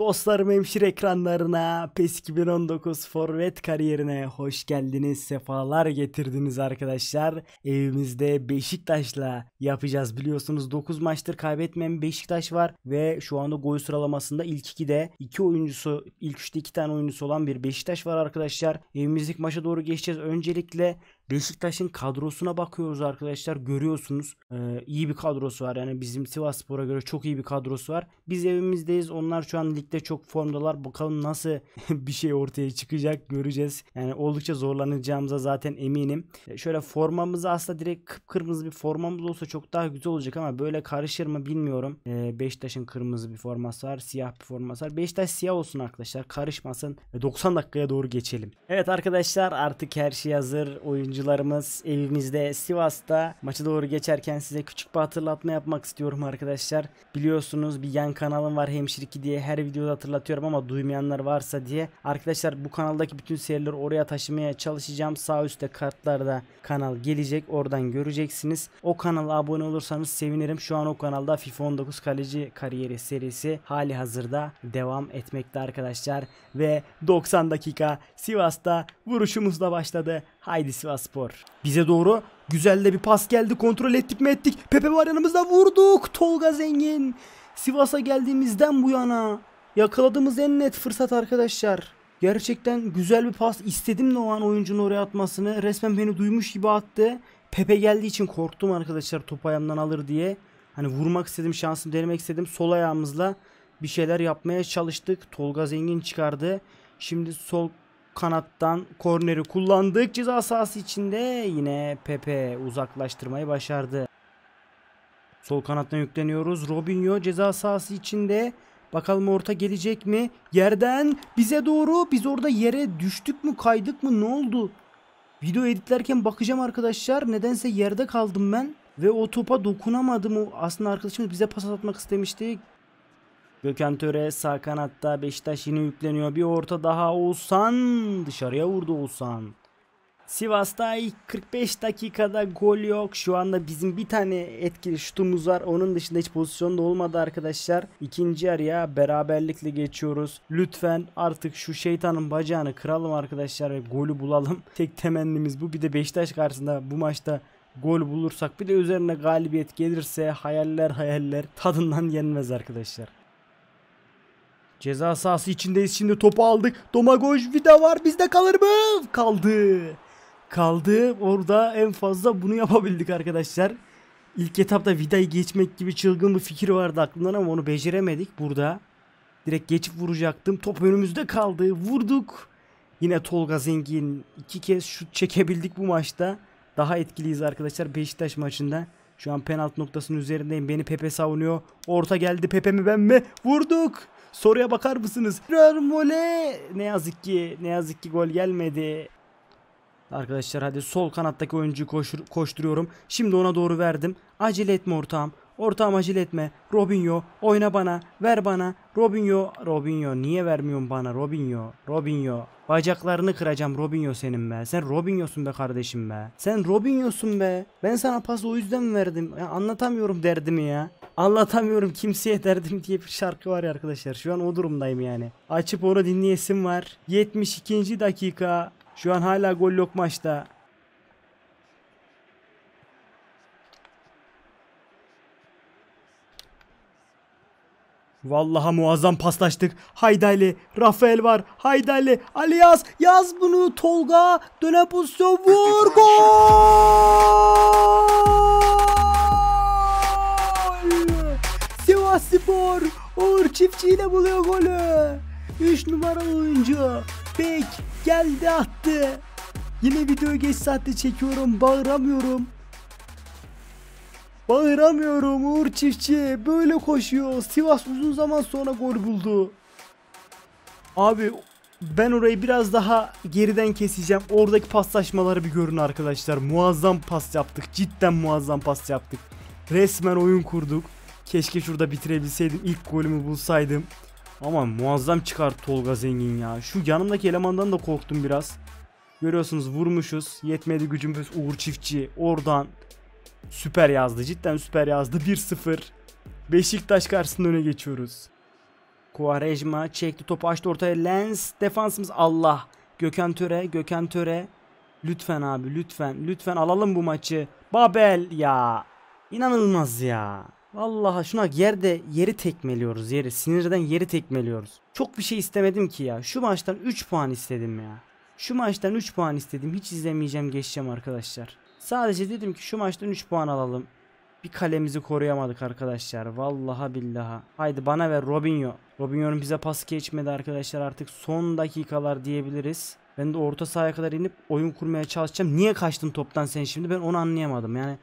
Dostlarım hemşire ekranlarına, PES 2019 forvet kariyerine hoş geldiniz, sefalar getirdiniz arkadaşlar. Evimizde Beşiktaş'la yapacağız biliyorsunuz 9 maçtır kaybetmeyen Beşiktaş var ve şu anda gol sıralamasında ilk 2'de 2 oyuncusu, ilk 3'te 2 tane oyuncusu olan bir Beşiktaş var arkadaşlar. Evimizlik maça doğru geçeceğiz. Öncelikle Beşiktaş'ın kadrosuna bakıyoruz arkadaşlar. Görüyorsunuz ee, iyi bir kadrosu var. Yani bizim Sivas Spor'a göre çok iyi bir kadrosu var. Biz evimizdeyiz. Onlar şu an ligde çok formdalar. Bakalım nasıl bir şey ortaya çıkacak göreceğiz. Yani oldukça zorlanacağımıza zaten eminim. Ee, şöyle formamızı aslında direkt kıpkırmızı bir formamız olsa çok daha güzel olacak ama böyle karışır mı bilmiyorum. Ee, Beşiktaş'ın kırmızı bir forması var. Siyah bir forması var. Beşiktaş siyah olsun arkadaşlar. Karışmasın. 90 dakikaya doğru geçelim. Evet arkadaşlar artık her şey hazır. Oyuncu yorumcularımız evinizde Sivas'ta maçı doğru geçerken size küçük bir hatırlatma yapmak istiyorum arkadaşlar. Biliyorsunuz bir yan kanalım var Hemşiriki diye her videoda hatırlatıyorum ama duymayanlar varsa diye. Arkadaşlar bu kanaldaki bütün serileri oraya taşımaya çalışacağım. Sağ üstte kartlarda kanal gelecek oradan göreceksiniz. O kanala abone olursanız sevinirim. Şu an o kanalda FIFA 19 kaleci kariyeri serisi hali hazırda devam etmekte arkadaşlar. Ve 90 dakika Sivas'ta vuruşumuzla başladı. Haydi Sivaspor. Bize doğru güzel de bir pas geldi. Kontrol ettik mi ettik. Pepe var yanımızda vurduk. Tolga Zengin. Sivas'a geldiğimizden bu yana yakaladığımız en net fırsat arkadaşlar. Gerçekten güzel bir pas istedim de o an oyuncunun oraya atmasını. Resmen beni duymuş gibi attı. Pepe geldiği için korktum arkadaşlar topu ayağımdan alır diye. Hani vurmak istedim şansımı denemek istedim. Sol ayağımızla bir şeyler yapmaya çalıştık. Tolga Zengin çıkardı. Şimdi sol kanattan korneri kullandık. Ceza sahası içinde yine Pepe uzaklaştırmayı başardı. Sol kanattan yükleniyoruz. Robinho ceza sahası içinde. Bakalım orta gelecek mi? Yerden bize doğru. Biz orada yere düştük mü kaydık mı ne oldu? Video editlerken bakacağım arkadaşlar. Nedense yerde kaldım ben. Ve o topa dokunamadım. Aslında arkadaşımız bize pas atmak istemişti. Gökhan Töre sağ kanatta Beşiktaş yine yükleniyor. Bir orta daha Oğuzhan dışarıya vurdu Oğuzhan. Sivas'ta ilk 45 dakikada gol yok. Şu anda bizim bir tane etkili şutumuz var. Onun dışında hiç pozisyonda olmadı arkadaşlar. İkinci yarıya beraberlikle geçiyoruz. Lütfen artık şu şeytanın bacağını kıralım arkadaşlar ve golü bulalım. Tek temennimiz bu. Bir de Beşiktaş karşısında bu maçta gol bulursak bir de üzerine galibiyet gelirse hayaller hayaller tadından yenmez arkadaşlar. Ceza sahası içindeyiz şimdi topu aldık. Domagoj vida var bizde kalır mı? Kaldı. Kaldı. Orada en fazla bunu yapabildik arkadaşlar. İlk etapta vidayı geçmek gibi çılgın bir fikir vardı aklımdan ama onu beceremedik burada. Direkt geçip vuracaktım. Top önümüzde kaldı. Vurduk. Yine Tolga Zengin iki kez şut çekebildik bu maçta. Daha etkiliyiz arkadaşlar Beşiktaş maçında. Şu an penaltı noktasının üzerindeyim. Beni Pepe savunuyor. Orta geldi Pepe mi ben mi? Vurduk. Soruya bakar mısınız? Mole. Ne yazık ki ne yazık ki gol gelmedi. Arkadaşlar hadi sol kanattaki oyuncuyu koşur, koşturuyorum. Şimdi ona doğru verdim. Acele etme ortağım. Ortağım acele etme. Robinho oyna bana. Ver bana. Robinho. Robinho niye vermiyorsun bana Robinho. Robinho. Bacaklarını kıracağım Robinho senin be. Sen Robinho'sun be kardeşim be. Sen Robinho'sun be. Ben sana pası o yüzden verdim. Ya anlatamıyorum derdimi ya. Anlatamıyorum kimseye derdim diye bir şarkı var ya arkadaşlar. Şu an o durumdayım yani. Açıp onu dinleyesim var. 72. dakika. Şu an hala gol yok maçta. Vallahi muazzam paslaştık. Haydi Ali. Rafael var. Haydi Ali. Ali yaz. Yaz bunu Tolga. Döne pozisyon. Vur. Gol. Spor. Uğur çiftçiyle buluyor golü. 3 numara oyuncu. Bek geldi attı. Yine video geç saatte çekiyorum. Bağıramıyorum. Bağıramıyorum Uğur Çiftçi. Böyle koşuyor. Sivas uzun zaman sonra gol buldu. Abi ben orayı biraz daha geriden keseceğim. Oradaki paslaşmaları bir görün arkadaşlar. Muazzam pas yaptık. Cidden muazzam pas yaptık. Resmen oyun kurduk. Keşke şurada bitirebilseydim. ilk golümü bulsaydım. Ama muazzam çıkar Tolga Zengin ya. Şu yanımdaki elemandan da korktum biraz. Görüyorsunuz vurmuşuz. Yetmedi gücümüz Uğur Çiftçi. Oradan süper yazdı. Cidden süper yazdı. 1-0. Beşiktaş karşısında öne geçiyoruz. Kuvarejma çekti topu açtı ortaya. Lens defansımız Allah. Gökhan Töre, Gökhan Töre. Lütfen abi lütfen. Lütfen alalım bu maçı. Babel ya. İnanılmaz ya. Vallahi şuna yerde yeri tekmeliyoruz yeri. Sinirden yeri tekmeliyoruz. Çok bir şey istemedim ki ya. Şu maçtan 3 puan istedim ya. Şu maçtan 3 puan istedim. Hiç izlemeyeceğim geçeceğim arkadaşlar. Sadece dedim ki şu maçtan 3 puan alalım. Bir kalemizi koruyamadık arkadaşlar. Vallahi billaha. Haydi bana ver Robinho. Robinho'nun bize pas geçmedi arkadaşlar. Artık son dakikalar diyebiliriz. Ben de orta sahaya kadar inip oyun kurmaya çalışacağım. Niye kaçtın toptan sen şimdi? Ben onu anlayamadım. Yani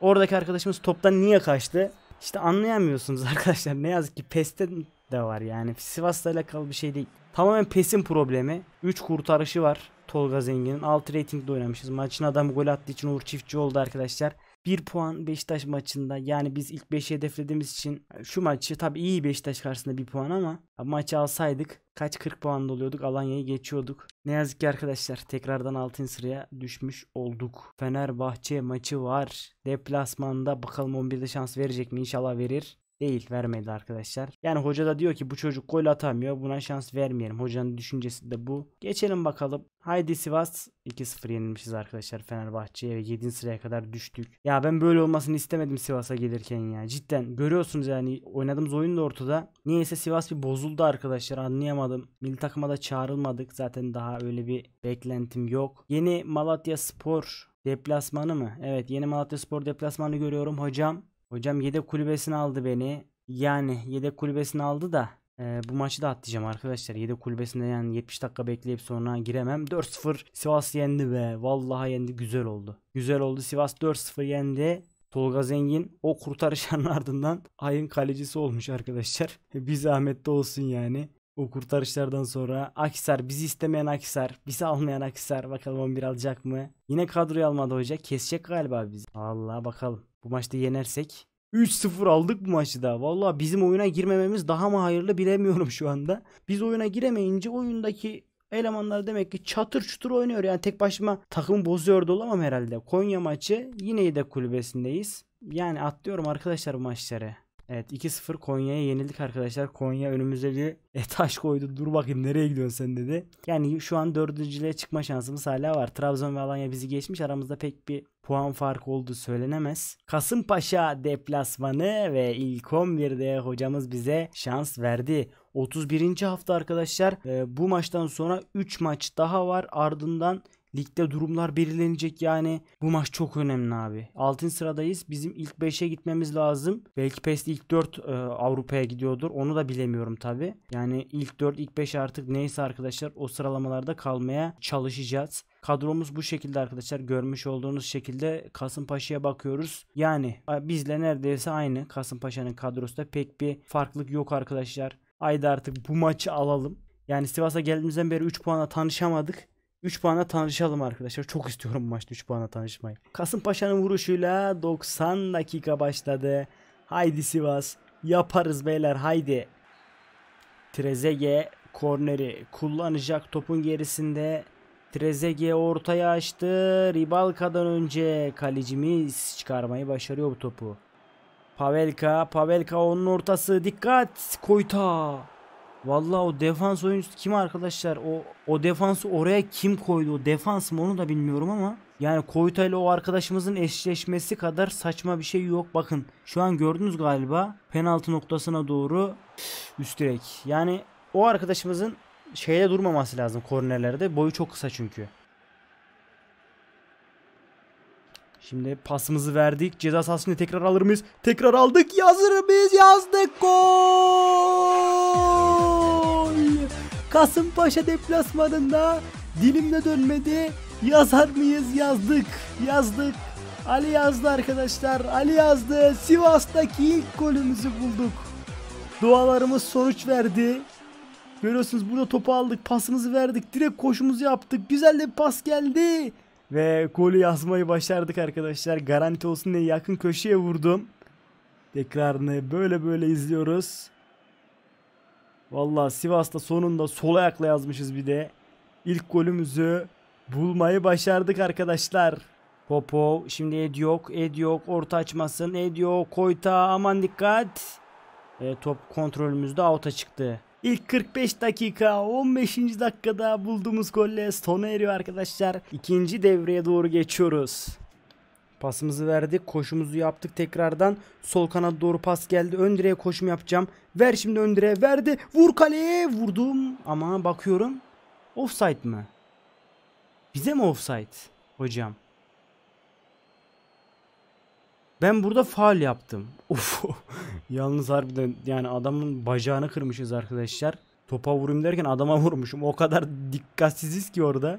oradaki arkadaşımız toptan niye kaçtı? İşte anlayamıyorsunuz arkadaşlar. Ne yazık ki PES'te de var yani. Sivas'la alakalı bir şey değil. Tamamen PES'in problemi. 3 kurtarışı var Tolga Zengin'in. 6 ratingde oynamışız. Maçın adam gol attığı için Uğur Çiftçi oldu arkadaşlar. 1 puan Beşiktaş maçında yani biz ilk 5'i hedeflediğimiz için şu maçı tabi iyi Beşiktaş karşısında 1 puan ama maçı alsaydık kaç 40 puanda oluyorduk Alanya'yı geçiyorduk. Ne yazık ki arkadaşlar tekrardan 6. sıraya düşmüş olduk. Fenerbahçe maçı var. Deplasmanda bakalım 11'de şans verecek mi inşallah verir değil vermedi arkadaşlar. Yani hoca da diyor ki bu çocuk gol atamıyor buna şans vermeyelim. Hocanın düşüncesi de bu. Geçelim bakalım. Haydi Sivas 2-0 yenilmişiz arkadaşlar Fenerbahçe'ye ve 7. sıraya kadar düştük. Ya ben böyle olmasını istemedim Sivas'a gelirken ya. Cidden görüyorsunuz yani oynadığımız oyun da ortada. Niyeyse Sivas bir bozuldu arkadaşlar anlayamadım. Milli takıma da çağrılmadık. Zaten daha öyle bir beklentim yok. Yeni Malatya Spor deplasmanı mı? Evet yeni Malatya Spor deplasmanı görüyorum hocam. Hocam yedek kulübesini aldı beni. Yani yedek kulübesini aldı da e, bu maçı da atlayacağım arkadaşlar. Yedek kulübesinde yani 70 dakika bekleyip sonra giremem. 4-0 Sivas yendi be. Vallahi yendi güzel oldu. Güzel oldu Sivas 4-0 yendi. Tolga Zengin o kurtarışların ardından ayın kalecisi olmuş arkadaşlar. E, bir zahmet de olsun yani. O kurtarışlardan sonra Akisar bizi istemeyen Akisar, bizi almayan Akisar bakalım 11 alacak mı? Yine kadroyu almadı hoca. Kesecek galiba bizi. Allah bakalım. Bu maçta yenersek 3-0 aldık bu maçı da. Valla bizim oyuna girmememiz daha mı hayırlı bilemiyorum şu anda. Biz oyuna giremeyince oyundaki elemanlar demek ki çatır çutur oynuyor. Yani tek başıma takım bozuyordu olamam herhalde. Konya maçı yine de kulübesindeyiz. Yani atlıyorum arkadaşlar bu maçları. Evet 2-0 Konya'ya yenildik arkadaşlar. Konya önümüze bir e, taş koydu. Dur bakayım nereye gidiyorsun sen dedi. Yani şu an dördüncülüğe çıkma şansımız hala var. Trabzon ve Alanya bizi geçmiş. Aramızda pek bir puan farkı olduğu söylenemez. Kasımpaşa deplasmanı ve ilk 11'de hocamız bize şans verdi. 31. hafta arkadaşlar. E, bu maçtan sonra 3 maç daha var. Ardından Ligde durumlar belirlenecek yani. Bu maç çok önemli abi. 6. sıradayız. Bizim ilk 5'e gitmemiz lazım. Belki PES ilk 4 e, Avrupa'ya gidiyordur. Onu da bilemiyorum tabi. Yani ilk 4 ilk 5 artık neyse arkadaşlar o sıralamalarda kalmaya çalışacağız. Kadromuz bu şekilde arkadaşlar. Görmüş olduğunuz şekilde Kasımpaşa'ya bakıyoruz. Yani bizle neredeyse aynı. Kasımpaşa'nın kadrosunda pek bir farklılık yok arkadaşlar. Haydi artık bu maçı alalım. Yani Sivas'a geldiğimizden beri 3 puanla tanışamadık. 3 puanla tanışalım arkadaşlar. Çok istiyorum maçta 3 puanla tanışmayı. Kasımpaşa'nın vuruşuyla 90 dakika başladı. Haydi Sivas. Yaparız beyler haydi. Trezege korneri kullanacak topun gerisinde. Trezege ortaya açtı. Ribalka'dan önce kalecimiz çıkarmayı başarıyor bu topu. Pavelka, Pavelka onun ortası. Dikkat! Koyta! Vallahi o defans oyuncusu kim arkadaşlar? O o defansı oraya kim koydu? O defans mı onu da bilmiyorum ama yani Koyta ile o arkadaşımızın eşleşmesi kadar saçma bir şey yok. Bakın şu an gördünüz galiba penaltı noktasına doğru üst direk. Yani o arkadaşımızın şeyde durmaması lazım kornerlerde. Boyu çok kısa çünkü. Şimdi pasımızı verdik. Ceza sahasını tekrar alır mıyız? Tekrar aldık. Yazır mıyız? Yazdık. Gol! Kasımpaşa deplasmanında dilimle dönmedi. Yazar mıyız? Yazdık. Yazdık. Ali yazdı arkadaşlar. Ali yazdı. Sivas'taki ilk golümüzü bulduk. Dualarımız sonuç verdi. Görüyorsunuz burada topu aldık. Pasımızı verdik. Direkt koşumuzu yaptık. Güzel de pas geldi. Ve golü yazmayı başardık arkadaşlar. Garanti olsun diye yakın köşeye vurdum. Tekrarını böyle böyle izliyoruz. Valla Sivas'ta sonunda sol ayakla yazmışız bir de. İlk golümüzü bulmayı başardık arkadaşlar. Popov şimdi ed yok ed yok orta açmasın. ed yok Koyta aman dikkat. E, top kontrolümüzde out'a çıktı. İlk 45 dakika 15. dakikada bulduğumuz golle sona eriyor arkadaşlar. İkinci devreye doğru geçiyoruz. Pasımızı verdik. Koşumuzu yaptık tekrardan. Sol kanat doğru pas geldi. Ön direğe koşum yapacağım. Ver şimdi ön direğe. Verdi. Vur kaleye. Vurdum. Ama bakıyorum. Offside mı? Bize mi offside? Hocam. Ben burada faal yaptım. Uf, Yalnız harbiden yani adamın bacağını kırmışız arkadaşlar. Topa vurayım derken adama vurmuşum. O kadar dikkatsiziz ki orada.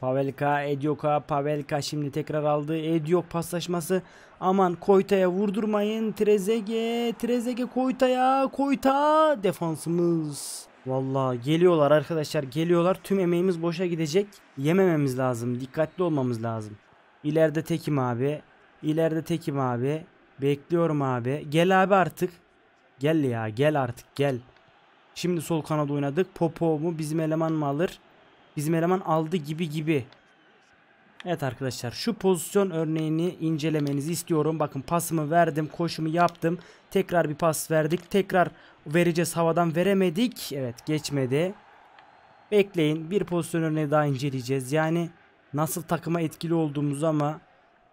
Pavelka, Edioka, Pavelka şimdi tekrar aldı. Ediok paslaşması. Aman Koyta'ya vurdurmayın. Trezege, Trezege Koyta'ya, Koyta defansımız. Valla geliyorlar arkadaşlar geliyorlar. Tüm emeğimiz boşa gidecek. Yemememiz lazım. Dikkatli olmamız lazım. İleride Tekim abi. İleride tekim abi. Bekliyorum abi. Gel abi artık. Gel ya gel artık gel. Şimdi sol kanat oynadık. Popo mu bizim eleman mı alır? Bizim eleman aldı gibi gibi. Evet arkadaşlar şu pozisyon örneğini incelemenizi istiyorum. Bakın pasımı verdim, koşumu yaptım. Tekrar bir pas verdik. Tekrar vereceğiz havadan veremedik. Evet geçmedi. Bekleyin bir pozisyon örneği daha inceleyeceğiz. Yani nasıl takıma etkili olduğumuz ama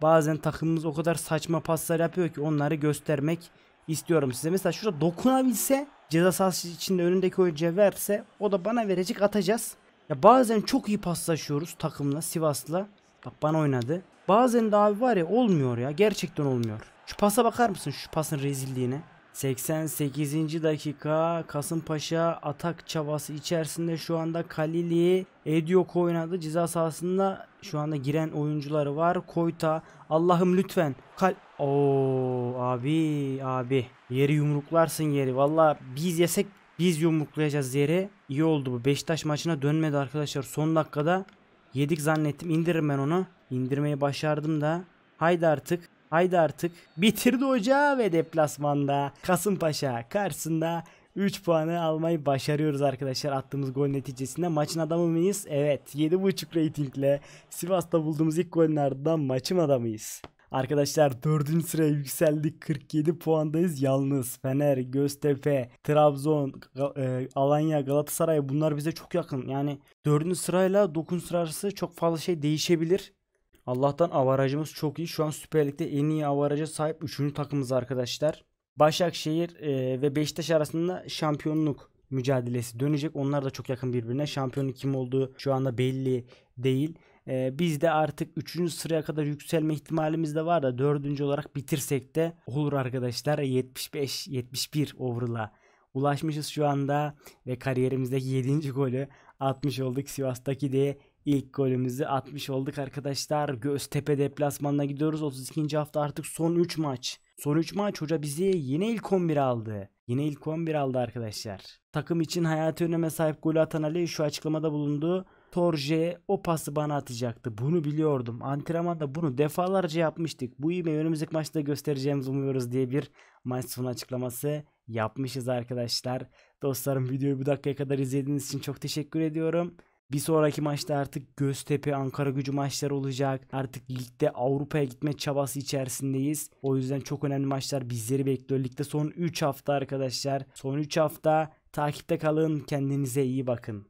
Bazen takımımız o kadar saçma paslar yapıyor ki onları göstermek istiyorum size. Mesela şurada dokunabilse ceza sahası içinde önündeki oyuncuya verse o da bana verecek atacağız. Ya bazen çok iyi paslaşıyoruz takımla Sivas'la. Bak bana oynadı. Bazen de abi var ya olmuyor ya gerçekten olmuyor. Şu pasa bakar mısın şu pasın rezilliğine? 88. dakika Kasımpaşa atak çabası içerisinde şu anda Kalili Ediok oynadı. Ceza sahasında şu anda giren oyuncuları var. Koyta Allah'ım lütfen. Kal Oo abi abi yeri yumruklarsın yeri. Valla biz yesek biz yumruklayacağız yeri. İyi oldu bu. Beşiktaş maçına dönmedi arkadaşlar. Son dakikada yedik zannettim. İndiririm ben onu. İndirmeyi başardım da. Haydi artık. Haydi artık. Bitirdi ocağı ve deplasmanda Kasımpaşa karşısında 3 puanı almayı başarıyoruz arkadaşlar attığımız gol neticesinde. Maçın adamı mıyız? Evet 7.5 ratingle Sivas'ta bulduğumuz ilk golün ardından maçın adamıyız. Arkadaşlar 4. sıraya yükseldik 47 puandayız yalnız Fener, Göztepe, Trabzon, e, Alanya, Galatasaray bunlar bize çok yakın yani 4. sırayla 9. sıra arası çok fazla şey değişebilir Allah'tan avarajımız çok iyi. Şu an Süper Lig'de en iyi avaraja sahip 3. takımız arkadaşlar. Başakşehir e, ve Beşiktaş arasında şampiyonluk mücadelesi dönecek. Onlar da çok yakın birbirine. Şampiyonun kim olduğu şu anda belli değil. E, biz de artık 3. sıraya kadar yükselme ihtimalimiz de var da 4. olarak bitirsek de olur arkadaşlar. 75-71 e, over'la ulaşmışız şu anda ve kariyerimizdeki 7. golü atmış olduk. Sivas'taki de İlk golümüzü atmış olduk arkadaşlar. Göztepe deplasmanına gidiyoruz. 32. hafta artık son 3 maç. Son 3 maç hoca bizi yine ilk 11 aldı. Yine ilk 11 aldı arkadaşlar. Takım için hayati öneme sahip golü atan Ali şu açıklamada bulundu. Torje o pası bana atacaktı. Bunu biliyordum. Antrenmanda bunu defalarca yapmıştık. Bu iyi önümüzdeki maçta göstereceğimizi umuyoruz diye bir maç sonu açıklaması yapmışız arkadaşlar. Dostlarım videoyu bu dakikaya kadar izlediğiniz için çok teşekkür ediyorum. Bir sonraki maçta artık Göztepe Ankara gücü maçları olacak. Artık ligde Avrupa'ya gitme çabası içerisindeyiz. O yüzden çok önemli maçlar bizleri bekliyor. Ligde son 3 hafta arkadaşlar. Son 3 hafta takipte kalın. Kendinize iyi bakın.